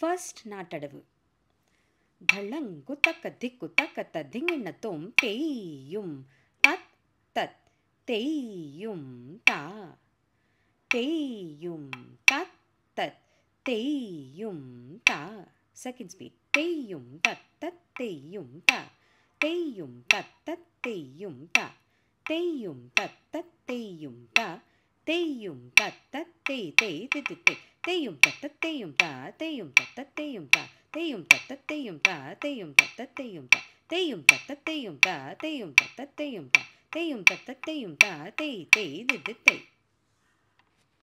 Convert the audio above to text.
first நாட்டடவு களங்கு தக்க திக்கு தக்க ததிங்கின தோம் தெய்யும் தத் தத் தெய்யும் தா தெய்யும் தத் தத் தெய்யும் தா செகண்ட் ஸ்பீட் தெய்யும் தத் தத் தெய்யும் தா தெய்யும் தத் தத் தெய்யும் தா தெய்யும் தத் தத் தெய்யும் தா தெய்யும் தத் தத் தெய் தெய் தி தி தெய்யும் தத்த தெய்யும் தா தெய்யும் தத்த தெய்யும் தா தெய்யும் தத்த தெய்யும் தா தெய்யும் தத்த தெய்யும் தா தெய்யும் தத்த தெய்யும் தா தெய்யும் தத்த தெய்யும் தா தெய்யும் தத்த தெய்யும் தா தெய் தெய் இது தெய்